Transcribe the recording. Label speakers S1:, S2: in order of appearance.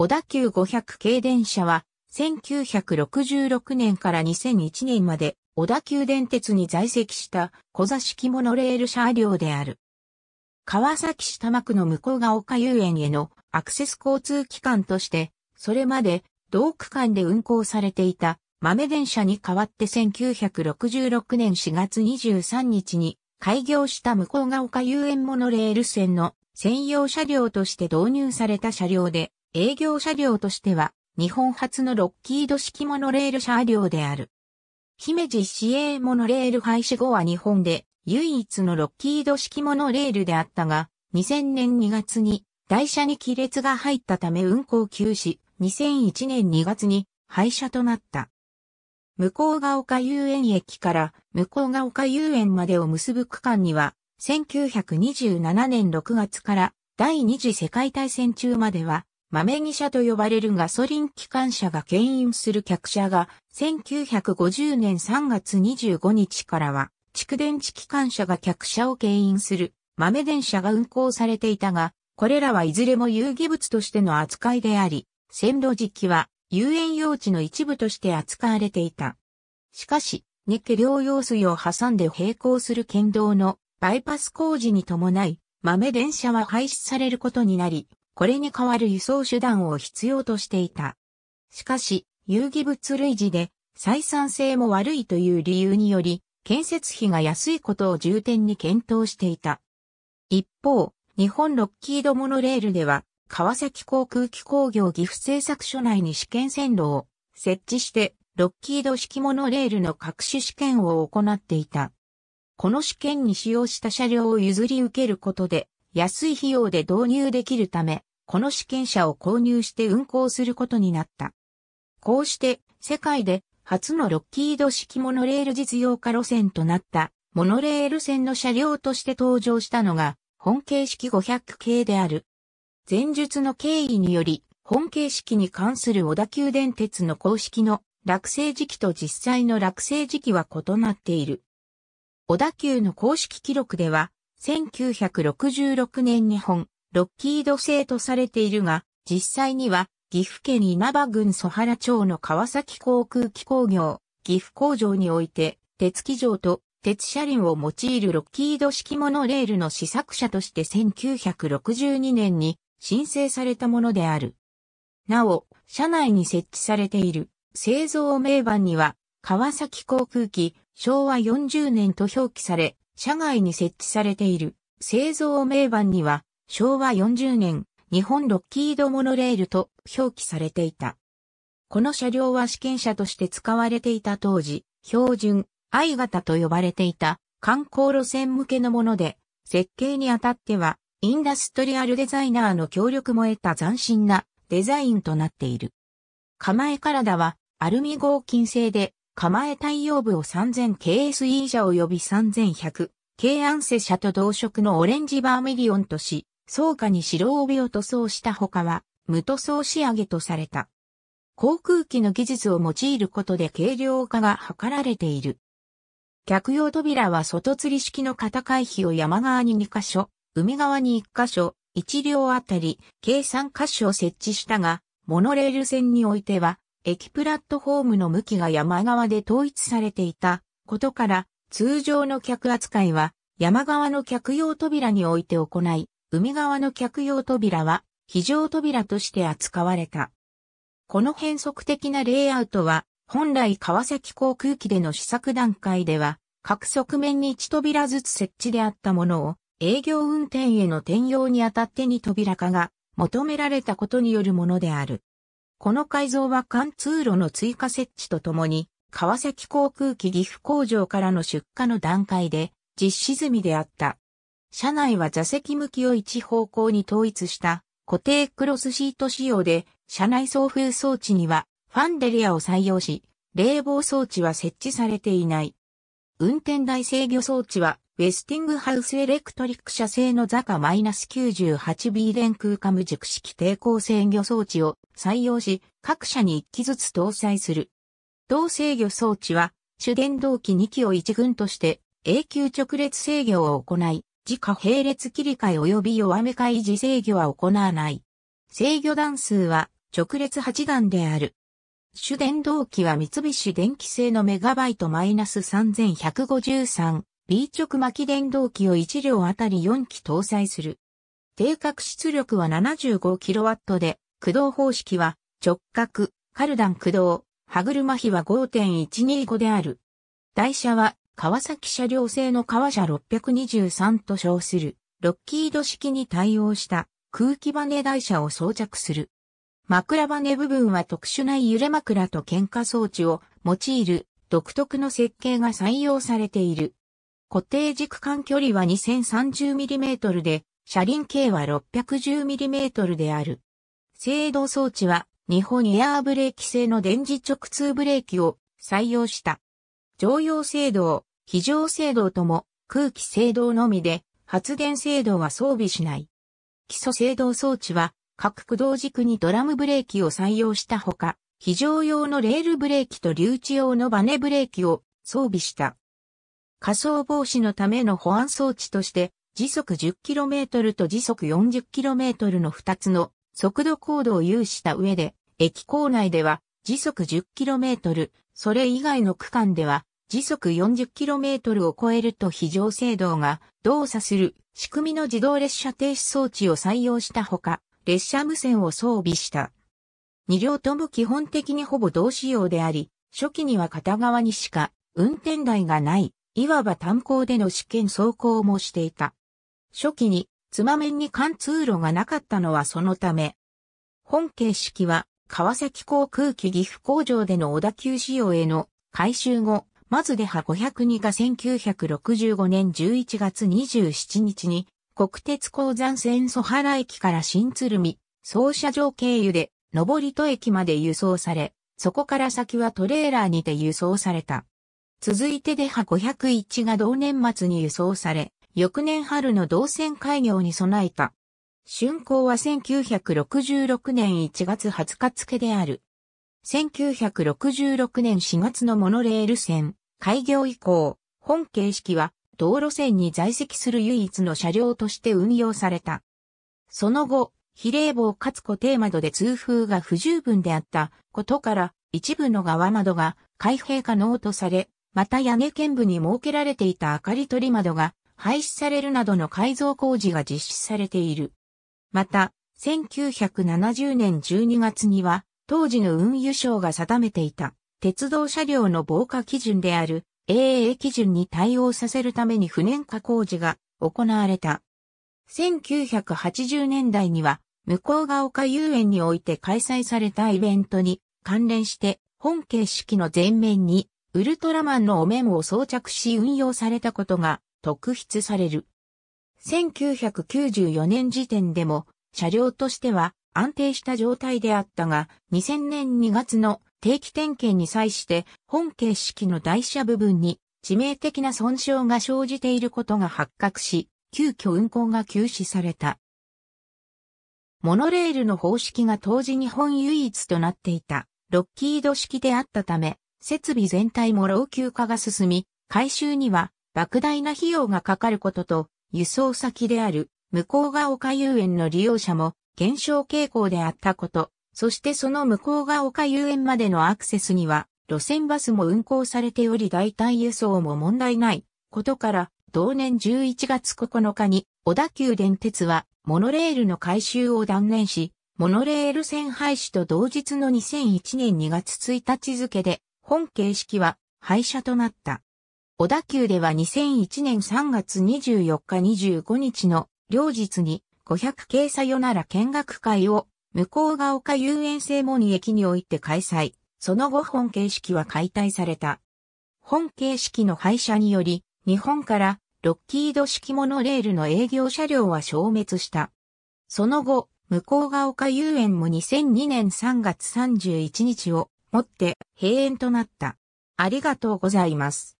S1: 小田急500系電車は、1966年から2001年まで、小田急電鉄に在籍した小座式モノレール車両である。川崎市多摩区の向こうが丘遊園へのアクセス交通機関として、それまで同区間で運行されていた豆電車に代わって1966年4月23日に開業した向こうが丘遊園モノレール線の専用車両として導入された車両で、営業車両としては、日本初のロッキード式モノレール車両である。姫路市営モノレール廃止後は日本で唯一のロッキード式モノレールであったが、2000年2月に台車に亀裂が入ったため運行休止、2001年2月に廃車となった。向ヶ丘遊園駅から向ヶ丘遊園までを結ぶ区間には、1927年6月から第二次世界大戦中までは豆汽車と呼ばれるガソリン機関車が牽引する客車が1950年3月25日からは蓄電池機関車が客車を牽引する豆電車が運行されていたが、これらはいずれも遊戯物としての扱いであり、線路時期は遊園用地の一部として扱われていた。しかし、日家両用水を挟んで並行する県道のバイパス工事に伴い、豆電車は廃止されることになり、これに代わる輸送手段を必要としていた。しかし、有機物類似で採算性も悪いという理由により、建設費が安いことを重点に検討していた。一方、日本ロッキードモノレールでは、川崎航空機工業岐阜製作所内に試験線路を設置して、ロッキード式モノレールの各種試験を行っていた。この試験に使用した車両を譲り受けることで、安い費用で導入できるため、この試験車を購入して運行することになった。こうして、世界で初のロッキード式モノレール実用化路線となった、モノレール線の車両として登場したのが、本形式500系である。前述の経緯により、本形式に関する小田急電鉄の公式の落成時期と実際の落成時期は異なっている。小田急の公式記録では、1966年に本ロッキード製とされているが、実際には岐阜県稲葉郡蘇原町の川崎航空機工業、岐阜工場において、鉄機場と鉄車輪を用いるロッキード式モノレールの試作車として1962年に申請されたものである。なお、車内に設置されている製造名板には、川崎航空機昭和40年と表記され、車外に設置されている製造名板には、昭和40年、日本ロッキードモノレールと表記されていた。この車両は試験車として使われていた当時、標準、I 型と呼ばれていた観光路線向けのもので、設計にあたっては、インダストリアルデザイナーの協力も得た斬新なデザインとなっている。構え体はアルミ合金製で、構え太陽部を 3000KSE 車及び 3100K アンセ車と同色のオレンジバーミリオンとし、倉下に白帯を塗装した他は、無塗装仕上げとされた。航空機の技術を用いることで軽量化が図られている。客用扉は外吊り式の片回避を山側に2カ所、海側に1カ所、1両あたり、計3カ所設置したが、モノレール線においては、駅プラットフォームの向きが山側で統一されていたことから、通常の客扱いは山側の客用扉において行い、海側の客用扉は非常扉として扱われた。この変則的なレイアウトは、本来川崎航空機での試作段階では、各側面に1扉ずつ設置であったものを、営業運転への転用にあたってに扉化が求められたことによるものである。この改造は貫通路の追加設置とともに、川崎航空機岐阜工場からの出荷の段階で実施済みであった。車内は座席向きを一方向に統一した固定クロスシート仕様で、車内送風装置にはファンデリアを採用し、冷房装置は設置されていない。運転台制御装置は、ウェスティングハウスエレクトリック社製のザカ -98B 電空カム熟式抵抗制御装置を採用し、各社に1機ずつ搭載する。同制御装置は、主電動機2機を1群として永久直列制御を行い、自家並列切り替え及び弱め替え制御は行わない。制御段数は直列8段である。主電動機は三菱電機製のメガバイトマイナス 3153B 直巻電動機を1両あたり4機搭載する。定格出力は 75kW で、駆動方式は直角、カルダン駆動、歯車比は5.125である。台車は川崎車両製の川車623と称する、ロッキード式に対応した空気バネ台車を装着する。枕バネ部分は特殊な揺れ枕と喧嘩装置を用いる独特の設計が採用されている。固定軸間距離は 2030mm で、車輪径は 610mm である。制動装置は日本エアーブレーキ製の電磁直通ブレーキを採用した。常用制動、非常制動とも空気制動のみで発電制動は装備しない。基礎制動装置は各駆動軸にドラムブレーキを採用したほか、非常用のレールブレーキと留置用のバネブレーキを装備した。仮想防止のための保安装置として、時速 10km と時速 40km の2つの速度高度を有した上で、駅構内では時速 10km、それ以外の区間では時速 40km を超えると非常制動が動作する仕組みの自動列車停止装置を採用したほか、列車無線を装備した。2両とも基本的にほぼ同仕様であり、初期には片側にしか運転台がない、いわば炭鉱での試験走行もしていた。初期に、つま面に貫通路がなかったのはそのため、本形式は川崎航空機岐阜工場での小田急仕様への改修後、まずでハ502が1965年11月27日に、国鉄鉱山線ソ原駅から新鶴見、総車場経由で、上戸駅まで輸送され、そこから先はトレーラーにて輸送された。続いてでハ501が同年末に輸送され、翌年春の動線開業に備えた。竣工は1966年1月20日付である。1966年4月のモノレール線、開業以降、本形式は道路線に在籍する唯一の車両として運用された。その後、比例棒かつ固定窓で通風が不十分であったことから、一部の側窓が開閉可能とされ、また屋根県部に設けられていた明かり取り窓が廃止されるなどの改造工事が実施されている。また、1970年12月には、当時の運輸省が定めていた鉄道車両の防火基準である AA 基準に対応させるために不燃化工事が行われた。1980年代には、向こうが丘遊園において開催されたイベントに関連して本形式の前面にウルトラマンのお面を装着し運用されたことが特筆される。1994年時点でも車両としては安定した状態であったが、2000年2月の定期点検に際して本形式の台車部分に致命的な損傷が生じていることが発覚し、急遽運行が休止された。モノレールの方式が当時日本唯一となっていたロッキード式であったため、設備全体も老朽化が進み、改修には莫大な費用がかかることと、輸送先である向こうが丘遊園の利用者も減少傾向であったこと、そしてその向こうが丘遊園までのアクセスには、路線バスも運行されており代替輸送も問題ないことから、同年11月9日に小田急電鉄はモノレールの改修を断念し、モノレール線廃止と同日の2001年2月1日付で本形式は廃車となった。小田急では2001年3月24日25日の両日に500系さよなら見学会を、向こうが丘遊園正門駅において開催。その後本形式は解体された。本形式の廃車により、日本からロッキード式モノレールの営業車両は消滅した。その後、向こうが丘遊園も2002年3月31日をもって閉園となった。ありがとうございます。